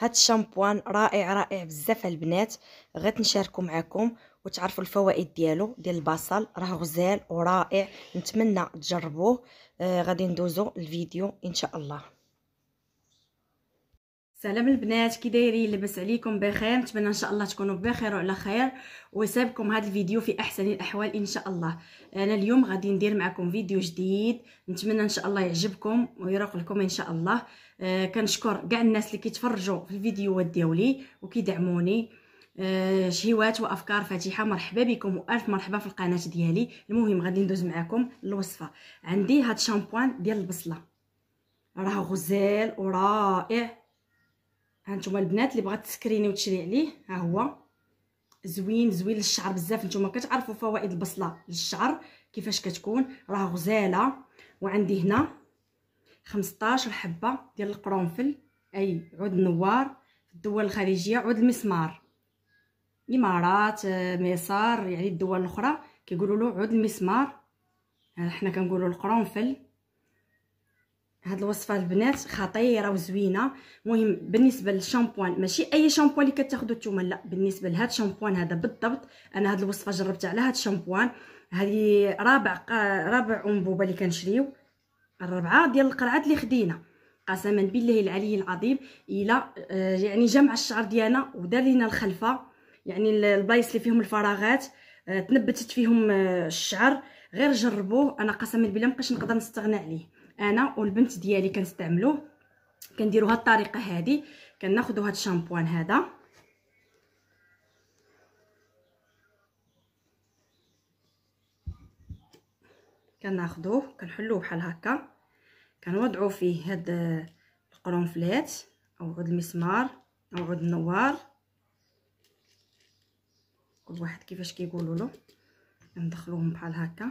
هاد الشامبوان رائع رائع بزاف البنات غير نشاركو معكم وتعرفوا الفوائد ديالو ديال البصل راه غزال ورائع نتمنى تجربوه آه غادي ندوزو الفيديو ان شاء الله سلام البنات كي دايرين لاباس عليكم بخير نتمنى ان شاء الله تكونوا بخير وعلى خير ويصيبكم هذا الفيديو في احسن الاحوال ان شاء الله انا اليوم غادي ندير معكم فيديو جديد نتمنى ان شاء الله يعجبكم ويروق لكم ان شاء الله آه كنشكر كاع الناس اللي كيتفرجوا في الفيديوهات ديالي وكيدعموني أه، شهوات وافكار فاتحه مرحبا بكم والف مرحبا في القناه ديالي المهم غادي ندوز معكم الوصفه عندي هاد الشامبوان ديال البصله راه غزال ورائع هانتوما البنات اللي بغات تسكريني وتشري عليه ها هو زوين زوين للشعر بزاف نتوما كتعرفوا فوائد البصله للشعر كيفاش كتكون راه غزاله وعندي هنا 15 حبه ديال القرنفل اي عود نوار في الدول الخارجيه عود المسمار امارات آه، مصر يعني الدول الاخرى كيقولوا له عود المسمار آه، حنا كنقولوا القرنفل هاد الوصفه البنات خطيره وزوينه مهم بالنسبه للشامبوان ماشي اي شامبوان اللي كتاخذوا نتوما لا بالنسبه لهاد الشامبوان هذا بالضبط انا هاد الوصفه جربت على هاد الشامبوان هذه رابع رابع انبوبه اللي كنشريو الرابعه ديال القرعات اللي خدينا قسما بالله العلي العظيم الا آه، يعني جمع الشعر ديالنا ودار لينا الخلفه يعني البلايص اللي فيهم الفراغات آه، تنبتت فيهم آه، الشعر غير جربوه انا قسما بالله مابقاش نقدر نستغنى عليه انا والبنت ديالي كنستعملوه كنديرو هاد الطريقه هادي كناخذوا هاد الشامبوان هذا كناخذوه كنحلوه بحال هكا كنوضعوا فيه هاد القرنفلات او عود المسمار او عود النوار كل واحد كيفاش كيقولوا له ندخلوهم بحال هكا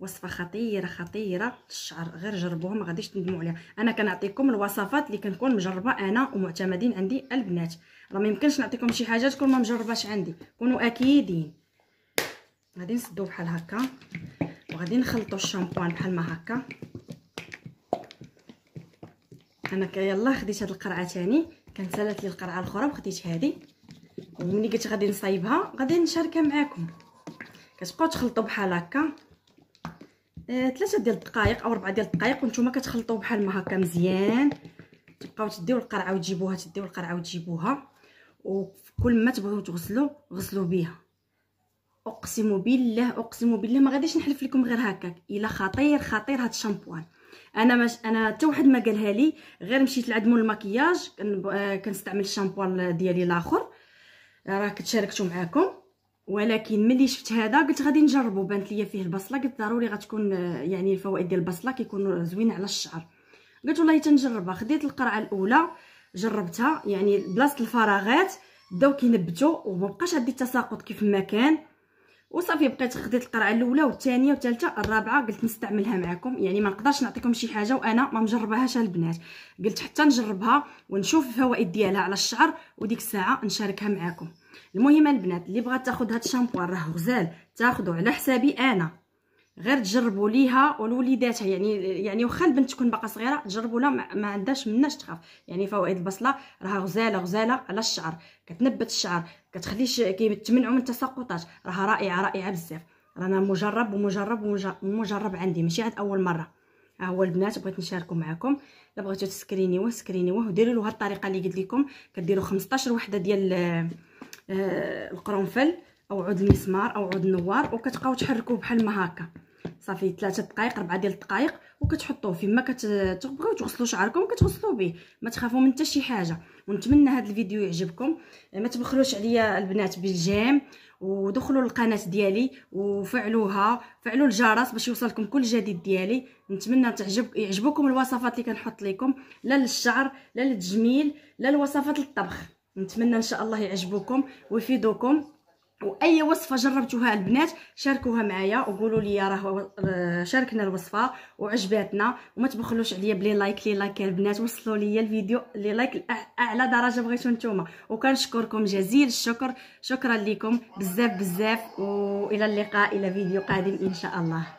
وصفه خطيره خطيره الشعر غير جربوها ما غاديش تندموا عليها انا كنعطيكم الوصفات اللي كنكون مجربه انا ومعتمدين عندي البنات راه ما يمكنش نعطيكم شي حاجه تكون ما مجرباش عندي كونوا اكيدين غادي نسدو بحال هكا وغادي نخلطوا الشامبوان بحال ما هكا انا كيلا خديت هاد القرعه ثاني سالات لي القرعه الاخرى وخديت هذه ومني قلت غادي نصايبها غادي نشاركها معاكم كتبقاو تخلطوا بحال هكا آه، ثلاثه ديال الدقائق او ربعه ديال الدقائق وانتم كتخلطوا بحال ما هكا مزيان تبقاو تديو القرعه وتجيبوها تديو القرعه وتجيبوها وكل ما تبغيو تغسلوا غسلوا بها اقسم بالله اقسم بالله ما غاديش نحلف لكم غير هكاك الا خطير خطير هاد الشامبوان انا مش انا حتى واحد ما قالها لي غير مشيت لعند مول الماكياج آه، كنستعمل الشامبوان ديالي الاخر راه كتشاركته معاكم ولكن ملي شفت هذا قلت غادي نجربو بانت ليا فيه البصله قلت ضروري غتكون يعني الفوائد ديال البصله كيكونوا زوين على الشعر قلت والله تنجربها خديت القرعه الاولى جربتها يعني بلاصه الفراغات بداو كينبتوا ومابقاش عندي التساقط كيف ما كان وصافي بقيت خديت القرعه الاولى والثانيه والثالثه الرابعه قلت نستعملها معكم يعني ما نقدرش نعطيكم شي حاجه وانا ما مجرباهاش البنات قلت حتى نجربها ونشوف الفوائد ديالها على الشعر وديك الساعه نشاركها معكم المهم البنات اللي بغات تاخذ هاد الشامبو راه غزال تاخذه على حسابي انا غير تجربوا ليها ولوليداتها يعني يعني واخا البنت تكون باقا صغيره تجربوا لها ما عندهاش مناش تخاف يعني فوائد البصله راها غزاله غزاله على الشعر كتنبت الشعر كتخليش كيتمنعوا من التساقطات راها رائعه رائعه بزاف رانا مجرب ومجرب ومجرب عندي ماشي عاد اول مره ها هو البنات بغيت نشاركو معكم الا بغيتو تسكرينيوه سكرينيوه وديروا له هاد الطريقه اللي قلت لكم كديروا 15 وحده ديال آه، آه، القرنفل او عود المسمار او عود النوار وكتبقاو تحركوه بحال ما هكا صافي 3 دقائق 4 ديال الدقائق وكتحطوه فيما كتبغيو تغسلوا شعركم كتغسلوا به ما تخافوا من حتى شي حاجه ونتمنى هذا الفيديو يعجبكم ما تبخلوش عليا البنات بالجيم ودخلوا للقناه ديالي وفعلوها فعلوا الجرس باش يوصلكم كل جديد ديالي نتمنى تعجب يعجبوكم الوصفات اللي كنحط لكم لا للشعر لا للتجميل لا الوصفات للطبخ نتمنى ان شاء الله يعجبوكم ويفيدوكم واي وصفه جربتوها البنات شاركوها معايا وقولوا لي راه آه، شاركنا الوصفه وعجباتنا وما تبخلوش عليا بلي لايك لي لايك البنات وصلوا لي الفيديو لي لايك اعلى درجه بغيتو نتوما وكنشكركم جزيل الشكر شكرا لكم بزاف بزاف والى اللقاء الى فيديو قادم ان شاء الله